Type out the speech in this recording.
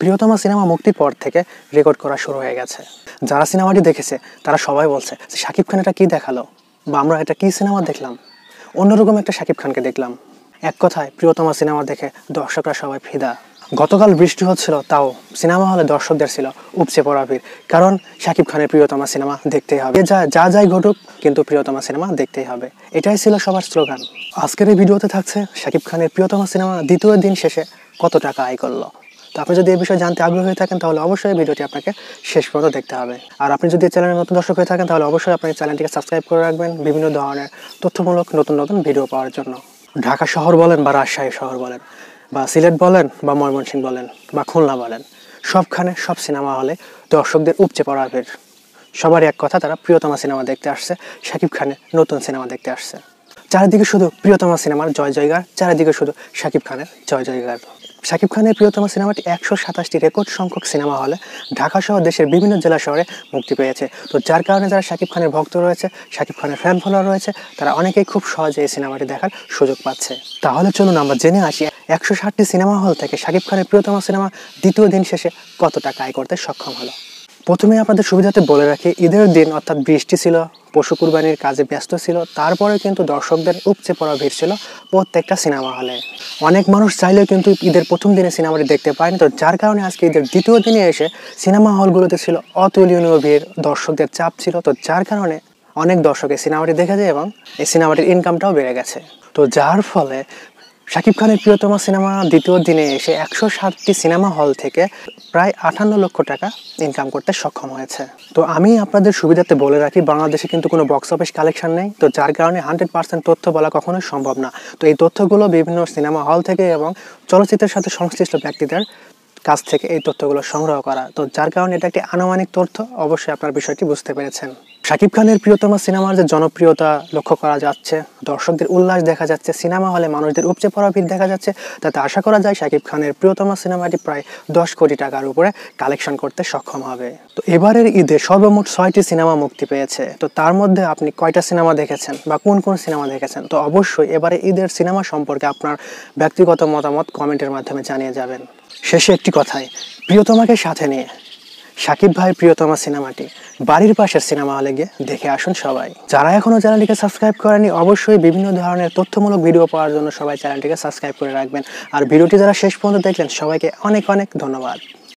প্রিয়তমা সিনেমা মুক্তির পর থেকে রেকর্ড করা শুরু হয়ে গেছে যারা সিনেমাটি দেখেছে তারা সবাই বলছে শাকিব খান এটা কী দেখালো বা আমরা এটা কী সিনেমা দেখলাম অন্যরকম একটা শাকিব খানকে দেখলাম এক কথায় প্রিয়তমা সিনেমা দেখে দর্শকরা সবাই ফিদা গতকাল বৃষ্টি হচ্ছিল তাও সিনেমা হলে দর্শকদের ছিল উপচে পড়া ভিড় কারণ শাকিব খানের প্রিয়তমা সিনেমা দেখতেই হবে যা যা যাই ঘটুক কিন্তু প্রিয়তমা সিনেমা দেখতেই হবে এটাই ছিল সবার স্লোগান আজকের এই ভিডিওতে থাকছে শাকিব খানের প্রিয়তমা সিনেমা দ্বিতীয় দিন শেষে কত টাকা আয় করলো তো আপনি যদি এই বিষয়ে জানতে আগ্রহী হয়ে থাকেন তাহলে অবশ্যই ভিডিওটি আপনাকে শেষ পর্যন্ত দেখতে হবে আর আপনি যদি চ্যানেলের নতুন দর্শক হয়ে থাকেন তাহলে অবশ্যই আপনি চ্যানেলটিকে সাবস্ক্রাইব করে রাখবেন বিভিন্ন ধরনের তথ্যমূলক নতুন নতুন ভিডিও পাওয়ার জন্য ঢাকা শহর বলেন বা রাজশাহী শহর বলেন বা সিলেট বলেন বা ময়মনসিংহ বলেন বা খুলনা বলেন সবখানে সব সিনেমা হলে দর্শকদের উপচে পড়ার ভিড় সবারই এক কথা তারা প্রিয়তমা সিনেমা দেখতে আসছে শাকিব খানের নতুন সিনেমা দেখতে আসছে চারিদিকে শুধু প্রিয়তমা সিনেমার জয় জয়গার চারিদিকে শুধু শাকিব খানের জয় জয়গার শাকিব খানের প্রিয়তমা সিনেমাটি একশো সাতাশটি রেকর্ড সংখ্যক সিনেমা হলে ঢাকা সহ দেশের বিভিন্ন জেলা শহরে মুক্তি পেয়েছে তো যার কারণে যারা শাকিব খানের ভক্ত রয়েছে শাকিব খানের ফ্যান ফলো রয়েছে তারা অনেকেই খুব সহজে এই সিনেমাটি দেখার সুযোগ পাচ্ছে তাহলে চলুন আমরা জেনে আসি একশো ষাটটি সিনেমা হল থেকে শাকিব খানের প্রিয়তমা সিনেমা দ্বিতীয় দিন শেষে কত টাকা আয় করতে সক্ষম হলো প্রথমে আপনাদের সুবিধাতে বলে রাখি ঈদের দিন অর্থাৎ বৃষ্টি ছিল পশু কুরবানির কাজে ব্যস্ত ছিল তারপরে কিন্তু দর্শকদের উপচে পড়া ভিড় ছিল প্রত্যেকটা সিনেমা হলে অনেক মানুষ চাইলেও কিন্তু ঈদের প্রথম দিনে সিনেমাটি দেখতে পায়নি তো যার কারণে আজকে ঈদের দ্বিতীয় দিনে এসে সিনেমা হলগুলোতে ছিল অতুলনীয় ভিড় দর্শকদের চাপ ছিল তো যার কারণে অনেক দর্শক এই সিনেমাটি দেখেছে এবং এই সিনেমাটির ইনকামটাও বেড়ে গেছে তো যার ফলে শাকিব খানের প্রিয়তম সিনেমা দ্বিতীয় দিনে এসে একশো সাতটি সিনেমা হল থেকে প্রায় আঠান্ন লক্ষ টাকা ইনকাম করতে সক্ষম হয়েছে তো আমি আপনাদের সুবিধাতে বলে রাখি বাংলাদেশে কিন্তু কোনো বক্স অফিস কালেকশন নেই তো যার কারণে হান্ড্রেড পার্সেন্ট তথ্য বলা কখনোই সম্ভব না তো এই তথ্যগুলো বিভিন্ন সিনেমা হল থেকে এবং চলচ্চিত্রের সাথে সংশ্লিষ্ট ব্যক্তিদের কাছ থেকে এই তথ্যগুলো সংগ্রহ করা তো যার কারণে এটা একটি আনুমানিক তথ্য অবশ্যই আপনার বিষয়টি বুঝতে পেরেছেন শাকিব খানের প্রিয়তম সিনেমার যে জনপ্রিয়তা লক্ষ্য করা যাচ্ছে দর্শকদের উল্লাস দেখা যাচ্ছে সিনেমা হলে মানুষদের উপচে পড়া ভিড় দেখা যাচ্ছে তাতে আশা করা যায় শাকিব খানের প্রিয়তম সিনেমাটি প্রায় দশ কোটি টাকার উপরে কালেকশন করতে সক্ষম হবে তো এবারের ঈদে সর্বমোট ছয়টি সিনেমা মুক্তি পেয়েছে তো তার মধ্যে আপনি কয়টা সিনেমা দেখেছেন বা কোন কোন সিনেমা দেখেছেন তো অবশ্যই এবারে ঈদের সিনেমা সম্পর্কে আপনার ব্যক্তিগত মতামত কমেন্টের মাধ্যমে জানিয়ে যাবেন শেষে একটি কথাই প্রিয়তমাকে সাথে নিয়ে সাকিব ভাইয়ের প্রিয়তমা সিনেমাটি বাড়ির পাশের সিনেমা হলে গিয়ে দেখে আসুন সবাই যারা এখনো চ্যানেলটিকে সাবস্ক্রাইব করেনি অবশ্যই বিভিন্ন ধরনের তথ্যমূলক ভিডিও পাওয়ার জন্য সবাই চ্যানেলটিকে সাবস্ক্রাইব করে রাখবেন আর ভিডিওটি যারা শেষ পর্যন্ত দেখলেন সবাইকে অনেক অনেক ধন্যবাদ